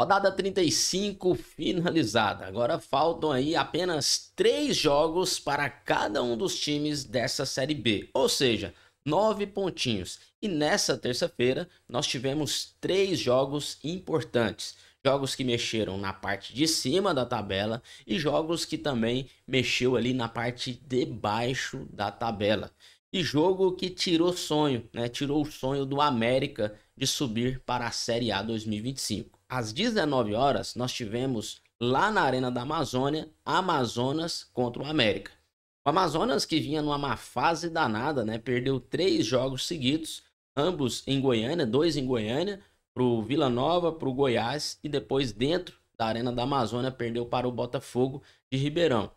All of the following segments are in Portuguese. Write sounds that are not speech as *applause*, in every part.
Rodada 35 finalizada. Agora faltam aí apenas três jogos para cada um dos times dessa Série B, ou seja, nove pontinhos. E nessa terça-feira nós tivemos três jogos importantes. Jogos que mexeram na parte de cima da tabela e jogos que também mexeu ali na parte de baixo da tabela. E jogo que tirou sonho, né? Tirou o sonho do América de subir para a Série A 2025. Às 19 horas, nós tivemos lá na Arena da Amazônia, Amazonas contra o América. O Amazonas, que vinha numa má fase danada, né? Perdeu três jogos seguidos, ambos em Goiânia, dois em Goiânia, para o Vila Nova, para o Goiás e depois dentro da Arena da Amazônia perdeu para o Botafogo de Ribeirão.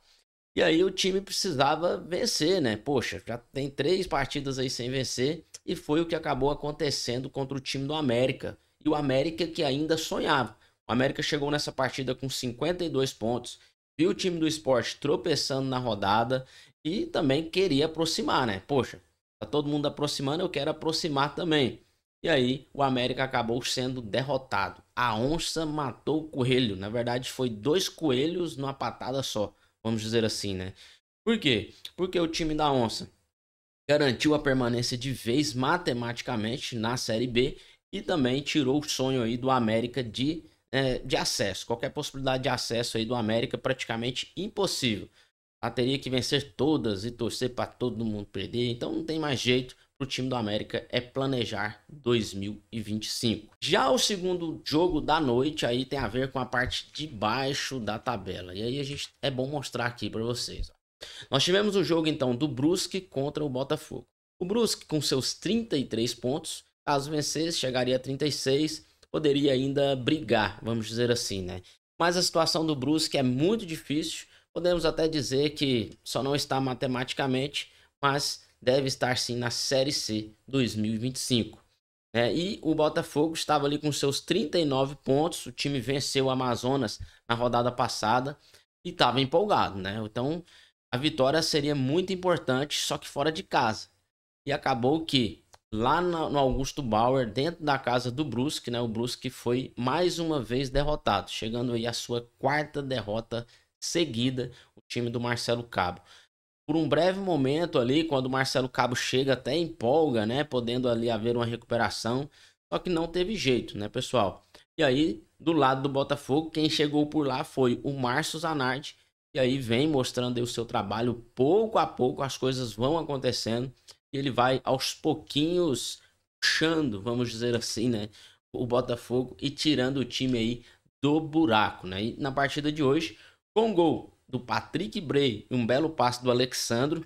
E aí o time precisava vencer, né? Poxa, já tem três partidas aí sem vencer e foi o que acabou acontecendo contra o time do América, e o América que ainda sonhava. O América chegou nessa partida com 52 pontos, viu o time do esporte tropeçando na rodada e também queria aproximar, né? Poxa, tá todo mundo aproximando, eu quero aproximar também. E aí o América acabou sendo derrotado. A onça matou o coelho. Na verdade, foi dois coelhos numa patada só, vamos dizer assim, né? Por quê? Porque o time da onça garantiu a permanência de vez matematicamente na Série B e também tirou o sonho aí do América de, é, de acesso. Qualquer possibilidade de acesso aí do América praticamente impossível. Ela ah, teria que vencer todas e torcer para todo mundo perder, então não tem mais jeito para o time do América é planejar 2025. Já o segundo jogo da noite aí tem a ver com a parte de baixo da tabela. E aí a gente é bom mostrar aqui para vocês. Nós tivemos o jogo então do Brusque contra o Botafogo. O Brusque com seus 33 pontos Caso vencesse, chegaria a 36, poderia ainda brigar, vamos dizer assim, né? Mas a situação do Brusque é muito difícil. Podemos até dizer que só não está matematicamente, mas deve estar sim na Série C 2025. É, né? e o Botafogo estava ali com seus 39 pontos. O time venceu o Amazonas na rodada passada e estava empolgado, né? Então a vitória seria muito importante, só que fora de casa. E acabou que lá no Augusto Bauer, dentro da casa do Brusque, né? O Brusque foi mais uma vez derrotado, chegando aí a sua quarta derrota seguida, o time do Marcelo Cabo. Por um breve momento ali, quando o Marcelo Cabo chega até empolga, né, podendo ali haver uma recuperação, só que não teve jeito, né, pessoal? E aí, do lado do Botafogo, quem chegou por lá foi o Márcio Zanardi, e aí vem mostrando aí o seu trabalho, pouco a pouco as coisas vão acontecendo e ele vai aos pouquinhos puxando, vamos dizer assim, né, o Botafogo e tirando o time aí do buraco, né? E na partida de hoje, com gol do Patrick Bray e um belo passe do Alexandro,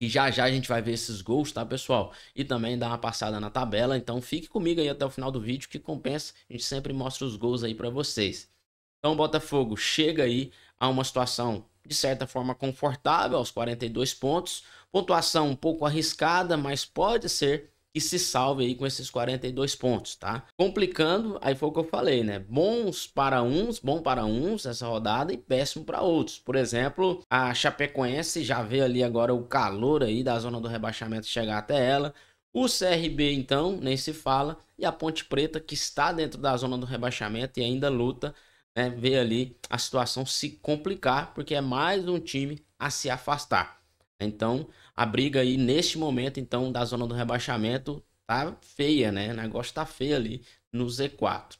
e já já a gente vai ver esses gols, tá, pessoal? E também dar uma passada na tabela, então fique comigo aí até o final do vídeo que compensa, a gente sempre mostra os gols aí para vocês. Então o Botafogo chega aí a uma situação de certa forma confortável aos 42 pontos, pontuação um pouco arriscada, mas pode ser que se salve aí com esses 42 pontos, tá? Complicando, aí foi o que eu falei, né? Bons para uns, bom para uns essa rodada e péssimo para outros. Por exemplo, a Chapecoense já vê ali agora o calor aí da zona do rebaixamento chegar até ela. O CRB então, nem se fala, e a Ponte Preta que está dentro da zona do rebaixamento e ainda luta né, ver ali a situação se complicar, porque é mais um time a se afastar. Então, a briga aí neste momento então da zona do rebaixamento tá feia, né? O negócio tá feio ali no Z4.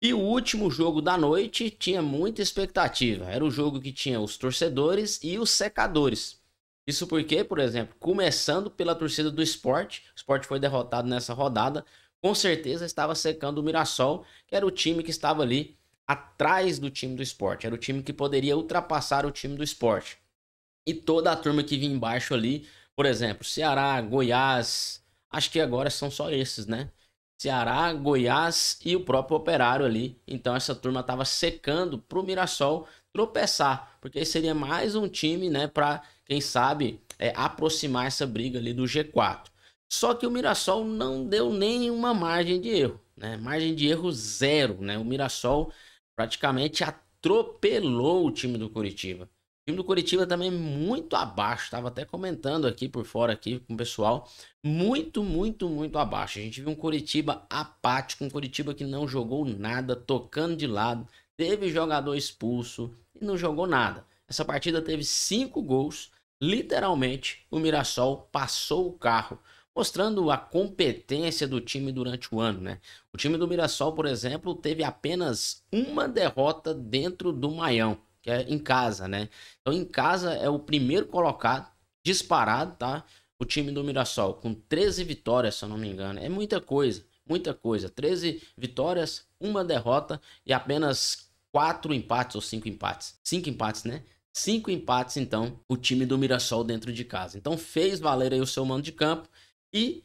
E o último jogo da noite tinha muita expectativa. Era o jogo que tinha os torcedores e os secadores. Isso porque, por exemplo, começando pela torcida do esporte, o esporte foi derrotado nessa rodada, com certeza estava secando o Mirassol, que era o time que estava ali atrás do time do esporte. Era o time que poderia ultrapassar o time do esporte. E toda a turma que vinha embaixo ali, por exemplo, Ceará, Goiás, acho que agora são só esses, né? Ceará, Goiás e o próprio Operário ali. Então essa turma estava secando para o Mirassol tropeçar, porque seria mais um time, né, para quem sabe é, aproximar essa briga ali do G4. Só que o Mirassol não deu nenhuma margem de erro, né? Margem de erro zero, né? O Mirassol praticamente atropelou o time do Curitiba. O time do Curitiba também muito abaixo, estava até comentando aqui por fora aqui com o pessoal, muito, muito, muito abaixo. A gente viu um Curitiba apático, um Curitiba que não jogou nada, tocando de lado, teve jogador expulso e não jogou nada. Essa partida teve cinco gols, literalmente o Mirassol passou o carro mostrando a competência do time durante o ano, né? O time do Mirassol, por exemplo, teve apenas uma derrota dentro do Maião, que é em casa, né? Então, em casa é o primeiro colocado, disparado, tá? O time do Mirassol, com 13 vitórias, se eu não me engano. É muita coisa, muita coisa. 13 vitórias, uma derrota e apenas quatro empates ou cinco empates. Cinco empates, né? Cinco empates, então, o time do Mirassol dentro de casa. Então fez valer aí o seu mando de campo e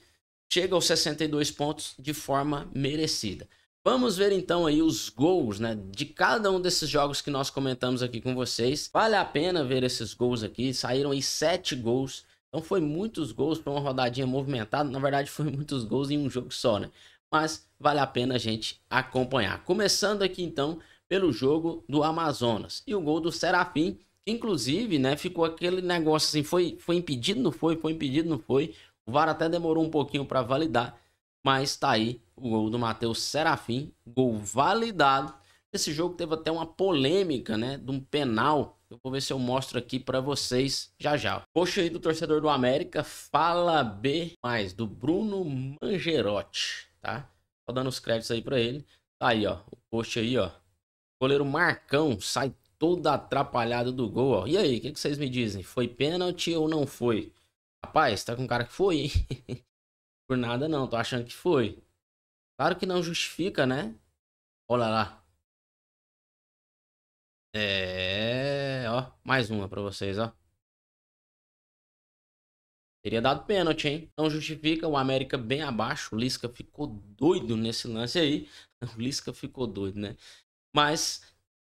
chega aos 62 pontos de forma merecida. Vamos ver então aí os gols, né, de cada um desses jogos que nós comentamos aqui com vocês. Vale a pena ver esses gols aqui, saíram aí sete gols. Então foi muitos gols para uma rodadinha movimentada, na verdade *laughs* foi muitos gols em um jogo só, né? Mas vale a pena a gente acompanhar. Começando aqui então pelo jogo do Amazonas e o gol do Serafim, que inclusive, né, ficou aquele negócio assim, foi foi impedido, não foi, foi impedido, não foi. O VAR até demorou um pouquinho para validar, mas tá aí o gol do Matheus Serafim, gol validado. Esse jogo teve até uma polêmica, né, de um penal. Eu vou ver se eu mostro aqui para vocês já já. Poxa aí do torcedor do América, fala B mais do Bruno Mangerotti, tá? Tô dando os créditos aí para ele. Tá aí, ó, o post aí, ó. goleiro Marcão sai todo atrapalhado do gol, ó. E aí, o que, que vocês me dizem? Foi pênalti ou não foi? Rapaz, tá com cara que foi, hein? *laughs* Por nada não, tô achando que foi. Claro que não justifica, né? Olha lá. É, ó, mais uma pra vocês, ó. Teria dado pênalti, hein? Não justifica, o América bem abaixo. O Lisca ficou doido nesse lance aí. *laughs* O Lisca ficou doido, né? Mas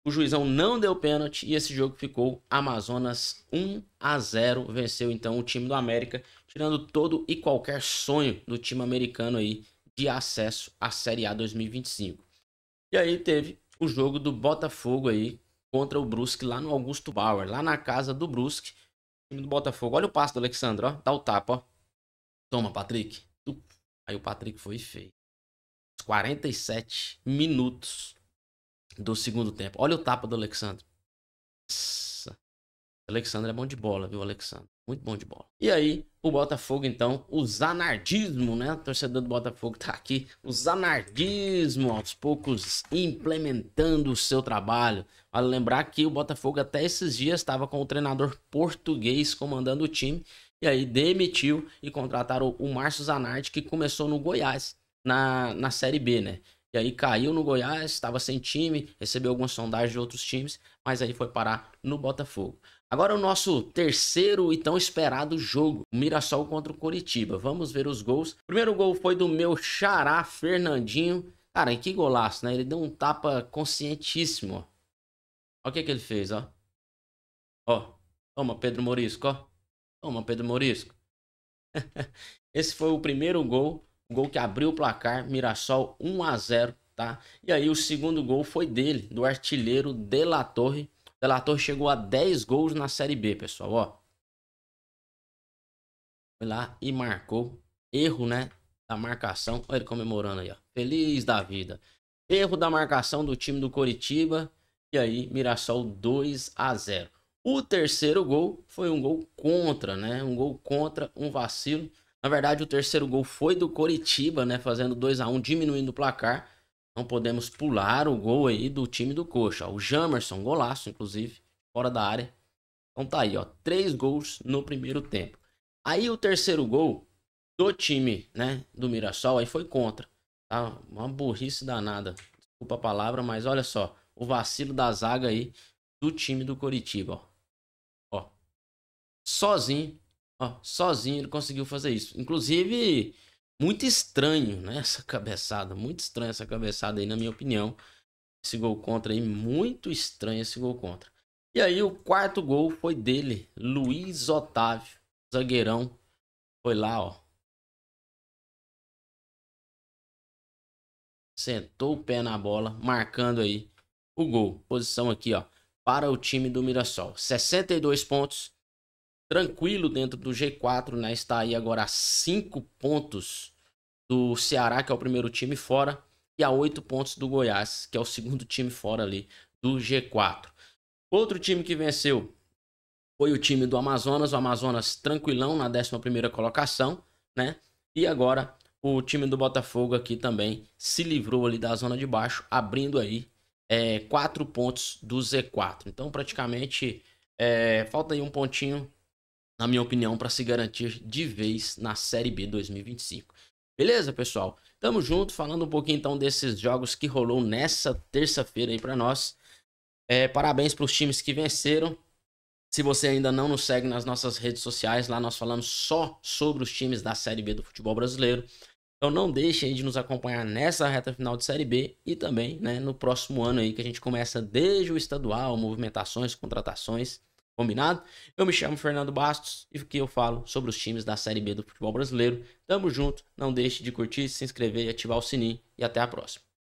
o juizão não deu pênalti e esse jogo ficou Amazonas 1 a 0. Venceu então o time do América, tirando todo e qualquer sonho do time americano aí de acesso à Série A 2025. E aí teve o jogo do Botafogo aí contra o Brusque lá no Augusto Bauer, lá na casa do Brusque, time do Botafogo. Olha o passe do Alexandre, ó, dá o tapa, ó. Toma, Patrick. Aí o Patrick foi feio. 47 minutos do segundo tempo. Olha o tapa do Alexandre. Nossa. Alexandre é bom de bola, viu, Alexandre? Muito bom de bola. E aí, o Botafogo, então, o zanardismo, né? O torcedor do Botafogo tá aqui. O zanardismo, aos poucos, implementando o seu trabalho. Vale lembrar que o Botafogo até esses dias estava com o treinador português comandando o time. E aí demitiu e contrataram o Márcio Zanardi, que começou no Goiás, na, na Série B, né? E aí caiu no Goiás, estava sem time, recebeu algumas sondagens de outros times, mas aí foi parar no Botafogo. Agora o nosso terceiro e tão esperado jogo, Mirassol contra o Coritiba. Vamos ver os gols. O primeiro gol foi do meu xará Fernandinho. Cara, que golaço, né? Ele deu um tapa conscientíssimo, ó. Olha o que, que ele fez, ó. Ó, toma Pedro Morisco, ó. Toma Pedro Morisco. *laughs* Esse foi o primeiro gol um gol que abriu o placar, Mirassol 1 a 0 tá? E aí o segundo gol foi dele, do artilheiro De La Torre. De La Torre chegou a 10 gols na Série B, pessoal, ó. Foi lá e marcou. Erro, né? Da marcação. Olha ele comemorando aí, ó. Feliz da vida. Erro da marcação do time do Coritiba. E aí, Mirassol 2 a 0. O terceiro gol foi um gol contra, né? Um gol contra, um vacilo. Na verdade, o terceiro gol foi do Coritiba, né? Fazendo 2 a 1 um, diminuindo o placar. Não podemos pular o gol aí do time do Coxa. O Jamerson, golaço, inclusive, fora da área. Então tá aí, ó. Três gols no primeiro tempo. Aí o terceiro gol do time, né? Do Mirassol aí foi contra. Tá? Uma burrice danada. Desculpa a palavra, mas olha só. O vacilo da zaga aí do time do Coritiba, ó. ó. Sozinho Ó, sozinho ele conseguiu fazer isso. Inclusive, muito estranho, né? *laughs* Essa cabeçada. Muito estranha essa cabeçada aí, na minha opinião. Esse gol contra aí, muito estranho esse gol contra. E aí, o quarto gol foi dele, Luiz Otávio, zagueirão. Foi lá, ó. Sentou o pé na bola, marcando aí o gol. Posição aqui, ó, para o time do Mirassol. 62 pontos, tranquilo dentro do G4, né? Está aí agora a 5 pontos do Ceará, que é o primeiro time fora, e a 8 pontos do Goiás, que é o segundo time fora ali do G4. Outro time que venceu foi o time do Amazonas, o Amazonas tranquilão na 11ª colocação, né? E agora o time do Botafogo aqui também se livrou ali da zona de baixo, abrindo aí é, quatro pontos do Z4. Então praticamente é, falta aí um pontinho na minha opinião, para se garantir de vez na Série B 2025. Beleza, pessoal? Tamo junto, falando um pouquinho então desses jogos que rolou nessa terça-feira aí para nós. É, parabéns para os times que venceram. Se você ainda não nos segue nas nossas redes sociais, lá nós falamos só sobre os times da Série B do futebol brasileiro. Então não aí de nos acompanhar nessa reta final de Série B e também né, no próximo ano aí que a gente começa desde o estadual, movimentações, contratações Combinado? Eu me chamo Fernando Bastos e aqui eu falo sobre os times da Série B do futebol brasileiro. Tamo junto, não deixe de curtir, se inscrever e ativar o sininho. E até a próxima.